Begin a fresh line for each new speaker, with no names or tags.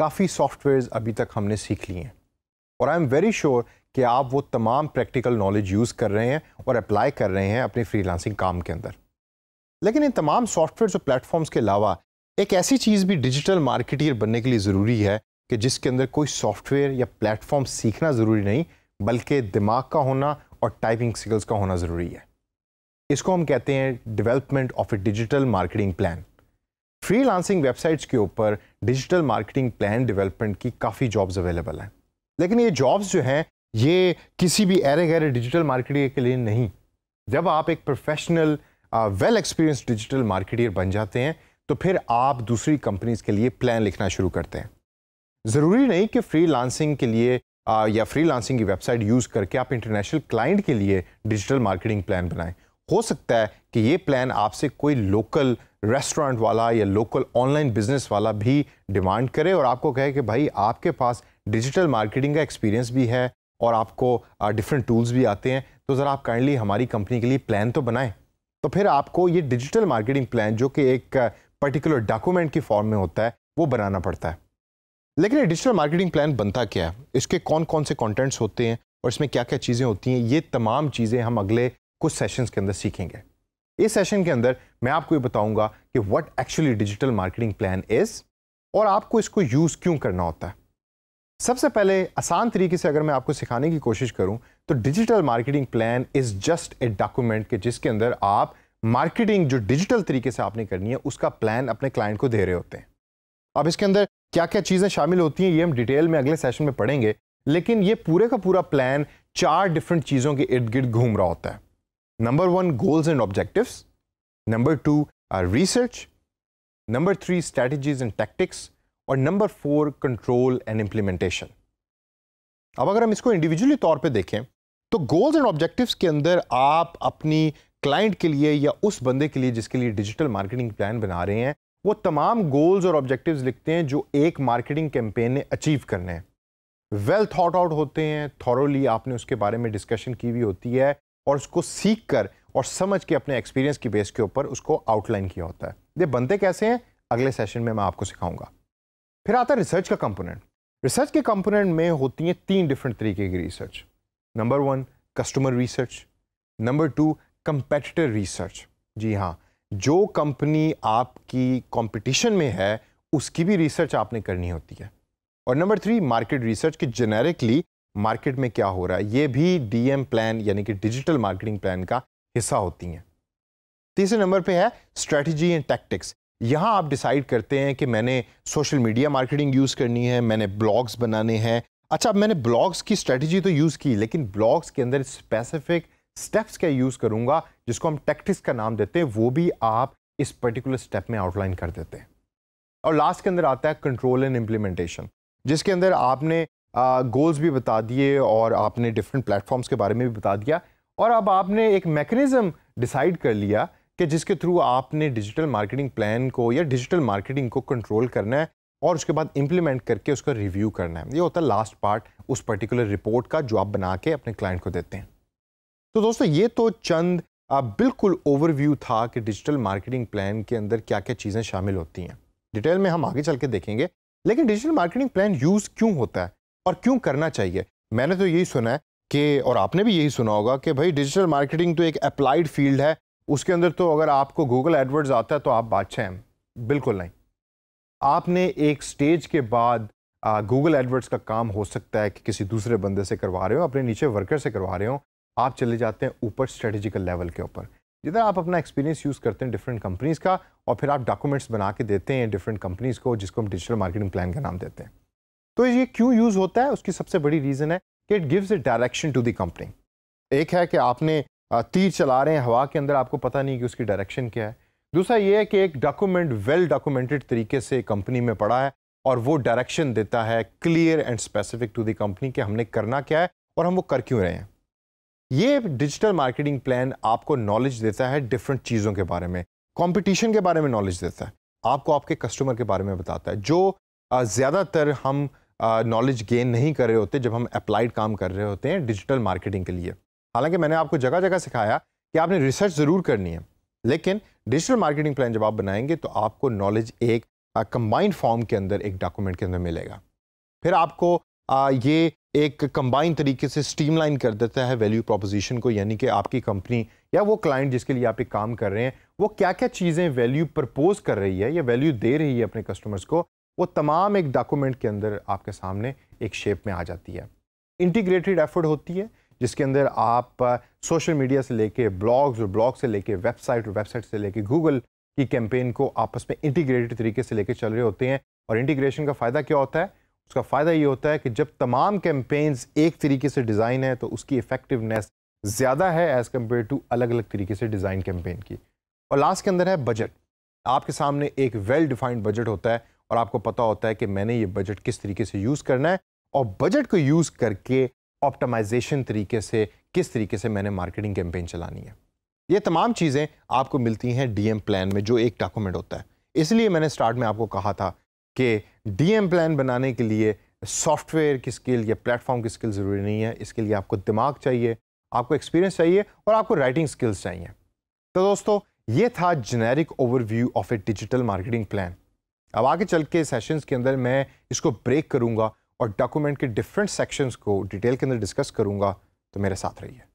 काफ़ी सॉफ्टवेयर्स अभी तक हमने सीख लिए हैं और आई एम वेरी श्योर कि आप वो तमाम प्रैक्टिकल नॉलेज यूज़ कर रहे हैं और अप्लाई कर रहे हैं अपने फ्रीलांसिंग काम के अंदर लेकिन इन तमाम सॉफ्टवेयर और प्लेटफॉर्म्स के अलावा एक ऐसी चीज़ भी डिजिटल मार्केटियर बनने के लिए ज़रूरी है कि जिसके अंदर कोई सॉफ्टवेयर या प्लेटफॉर्म सीखना ज़रूरी नहीं बल्कि दिमाग का होना और टाइपिंग स्किल्स का होना ज़रूरी है इसको हम कहते हैं development of a digital marketing plan freelancing websites के ऊपर डिजिटल मार्केटिंग प्लान डेवलपमेंट की काफ़ी जॉब्स अवेलेबल हैं लेकिन ये जॉब्स जो हैं ये किसी भी एरे गहरे डिजिटल मार्केटिंग के लिए नहीं जब आप एक professional well experience digital marketer बन जाते हैं तो फिर आप दूसरी कंपनीज के लिए प्लान लिखना शुरू करते हैं ज़रूरी नहीं कि फ्री के लिए आ, या फ्री की वेबसाइट यूज़ करके आप इंटरनेशनल क्लाइंट के लिए डिजिटल मार्केटिंग प्लान बनाएं हो सकता है कि ये प्लान आपसे कोई लोकल रेस्टोरेंट वाला या लोकल ऑनलाइन बिजनेस वाला भी डिमांड करे और आपको कहे कि भाई आपके पास डिजिटल मार्केटिंग का एक्सपीरियंस भी है और आपको डिफरेंट टूल्स भी आते हैं तो ज़रा आप काइंडली हमारी कंपनी के लिए प्लान तो बनाएं तो फिर आपको ये डिजिटल मार्केटिंग प्लान जो कि एक पर्टिकुलर डॉक्यूमेंट की फॉर्म में होता है वो बनाना पड़ता है लेकिन ये डिजिटल मार्केटिंग प्लान बनता क्या है इसके कौन कौन से कॉन्टेंट्स होते हैं और इसमें क्या क्या चीज़ें होती हैं ये तमाम चीज़ें हम अगले कुछ सेशन के अंदर सीखेंगे इस सेशन के अंदर मैं आपको ये बताऊंगा कि what actually digital marketing plan is और आपको इसको यूज़ क्यों करना होता है सबसे पहले आसान तरीके से अगर मैं आपको सिखाने की कोशिश करूं तो digital marketing plan is just a document के जिसके अंदर आप मार्केटिंग जो डिजिटल तरीके से आपने करनी है उसका प्लान अपने क्लाइंट को दे रहे होते हैं अब इसके अंदर क्या क्या चीज़ें शामिल होती हैं ये हम डिटेल में अगले सेशन में पढ़ेंगे लेकिन ये पूरे का पूरा प्लान चार डिफरेंट चीज़ों के इर्द गिर्द घूम रहा होता है Number one, goals and objectives. Number two, uh, research. Number three, strategies and tactics. और number four, control and implementation अब अगर हम इसको इंडिविजुअली तौर पे देखें तो गोल्स एंड ऑब्जेक्टिव्स के अंदर आप अपनी क्लाइंट के लिए या उस बंदे के लिए जिसके लिए डिजिटल मार्केटिंग प्लान बना रहे हैं वो तमाम गोल्स और ऑब्जेक्टिव्स लिखते हैं जो एक मार्केटिंग कैंपेन ने अचीव करने हैं वेल थॉट आउट होते हैं थॉरली आपने उसके बारे में डिस्कशन की हुई होती है और उसको सीख कर और समझ के अपने एक्सपीरियंस की बेस के ऊपर उसको आउटलाइन किया होता है ये बनते कैसे हैं अगले सेशन में मैं आपको सिखाऊंगा फिर आता है रिसर्च का कंपोनेंट रिसर्च के कंपोनेंट में होती हैं तीन डिफरेंट तरीके की research number one customer research number two competitor research जी हाँ जो कंपनी आपकी कंपटीशन में है उसकी भी रिसर्च आपने करनी होती है और नंबर थ्री मार्केट रिसर्च कि जेनेरिकली मार्केट में क्या हो रहा है ये भी डीएम प्लान यानी कि डिजिटल मार्केटिंग प्लान का हिस्सा होती हैं तीसरे नंबर पे है स्ट्रेटजी एंड टैक्टिक्स यहाँ आप डिसाइड करते हैं कि मैंने सोशल मीडिया मार्केटिंग यूज़ करनी है मैंने ब्लॉग्स बनाने हैं अच्छा अब मैंने ब्लॉग्स की स्ट्रेटजी तो यूज़ की लेकिन ब्लॉग्स के अंदर स्पेसिफिक स्टेप्स क्या यूज़ करूँगा जिसको हम टैक्टिक्स का नाम देते हैं वो भी आप इस पर्टिकुलर स्टेप में आउटलाइन कर देते हैं और लास्ट के अंदर आता है कंट्रोल एंड इम्प्लीमेंटेशन जिसके अंदर आपने गोल्स भी बता दिए और आपने डिफरेंट प्लेटफॉर्म्स के बारे में भी बता दिया और अब आपने एक मैकेनिज़्म डिसाइड कर लिया कि जिसके थ्रू आपने डिजिटल मार्केटिंग प्लान को या डिजिटल मार्केटिंग को कंट्रोल करना है और उसके बाद इम्प्लीमेंट करके उसका रिव्यू करना है ये होता है लास्ट पार्ट उस पर्टिकुलर रिपोर्ट का जो आप बना के अपने क्लाइंट को देते हैं तो दोस्तों ये तो चंद बिल्कुल ओवरव्यू था कि डिजिटल मार्केटिंग प्लान के अंदर क्या क्या चीज़ें शामिल होती हैं डिटेल में हम आगे चल के देखेंगे लेकिन डिजिटल मार्केटिंग प्लान यूज़ क्यों होता है और क्यों करना चाहिए मैंने तो यही सुना है कि और आपने भी यही सुना होगा कि भाई डिजिटल मार्केटिंग तो एक अप्लाइड फील्ड है उसके अंदर तो अगर आपको गूगल एडवर्ड्स आता है तो आप बादशाह हैं बिल्कुल नहीं आपने एक स्टेज के बाद गूगल एडवर्ड्स का काम हो सकता है कि किसी दूसरे बंदे से करवा रहे हो अपने नीचे वर्कर से करवा रहे हो आप चले जाते हैं ऊपर स्ट्रेटेजिकल लेवल के ऊपर जिधर आप अपना एक्सपीरियंस यूज़ करते हैं डिफरेंट कंपनीज़ का और फिर आप डॉक्यूमेंट्स बना के देते हैं डिफरेंट कंपनीज़ को जिसको हम डिजिटल मार्केटिंग प्लान का नाम देते हैं तो ये क्यों यूज़ होता है उसकी सबसे बड़ी रीज़न है कि it gives a direction to the company एक है कि आपने तीर चला रहे हैं हवा के अंदर आपको पता नहीं कि उसकी डायरेक्शन क्या है दूसरा ये है कि एक डॉक्यूमेंट वेल डॉक्यूमेंटेड तरीके से कंपनी में पड़ा है और वो डायरेक्शन देता है clear and specific to the company कि हमने करना क्या है और हम वो कर क्यों रहे हैं ये डिजिटल मार्केटिंग प्लान आपको नॉलेज देता है डिफरेंट चीज़ों के बारे में कॉम्पिटिशन के बारे में नॉलेज देता है आपको आपके कस्टमर के बारे में बताता है जो ज़्यादातर हम नॉलेज गेन नहीं कर रहे होते जब हम अप्लाइड काम कर रहे होते हैं डिजिटल मार्केटिंग के लिए हालांकि मैंने आपको जगह जगह सिखाया कि आपने रिसर्च ज़रूर करनी है लेकिन डिजिटल मार्केटिंग प्लान जब आप बनाएंगे तो आपको नॉलेज एक कंबाइंड फॉर्म के अंदर एक डॉक्यूमेंट के अंदर मिलेगा फिर आपको आ, ये एक कंबाइंड तरीके से स्ट्रीमलाइन कर देता है वैल्यू प्रोपोजिशन को यानी कि आपकी कंपनी या वो क्लाइंट जिसके लिए आप एक काम कर रहे हैं वो क्या क्या चीज़ें वैल्यू प्रपोज कर रही है या वैल्यू दे रही है अपने कस्टमर्स को वो तमाम एक डॉक्यूमेंट के अंदर आपके सामने एक शेप में आ जाती है इंटीग्रेटेड एफर्ट होती है जिसके अंदर आप सोशल मीडिया से लेके ब्लॉग्स और ब्लॉग से लेके वेबसाइट और वेबसाइट से लेके गूगल की कैंपेन को आपस में इंटीग्रेटेड तरीके से लेके चल रहे होते हैं और इंटीग्रेशन का फ़ायदा क्या होता है उसका फ़ायदा ये होता है कि जब तमाम कैंपेन्स एक तरीके से डिज़ाइन है तो उसकी इफेक्टिवनेस ज़्यादा है एज़ कम्पेयर टू अलग अलग तरीके से डिज़ाइन कैंपेन की और लास्ट के अंदर है बजट आपके सामने एक वेल डिफाइंड बजट होता है और आपको पता होता है कि मैंने ये बजट किस तरीके से यूज़ करना है और बजट को यूज़ करके ऑप्टमाइजेशन तरीके से किस तरीके से मैंने मार्केटिंग कैंपेन चलानी है ये तमाम चीज़ें आपको मिलती हैं डीएम प्लान में जो एक डॉक्यूमेंट होता है इसलिए मैंने स्टार्ट में आपको कहा था कि डीएम प्लान बनाने के लिए सॉफ्टवेयर की स्किल या प्लेटफॉर्म की स्किल ज़रूरी नहीं है इसके लिए आपको दिमाग चाहिए आपको एक्सपीरियंस चाहिए और आपको राइटिंग स्किल्स चाहिए तो दोस्तों ये था generic overview of a digital marketing plan अब आगे चल के सेशंस के अंदर मैं इसको ब्रेक करूँगा और डॉक्यूमेंट के डिफरेंट सेक्शंस को डिटेल के अंदर डिस्कस करूँगा तो मेरे साथ रहिए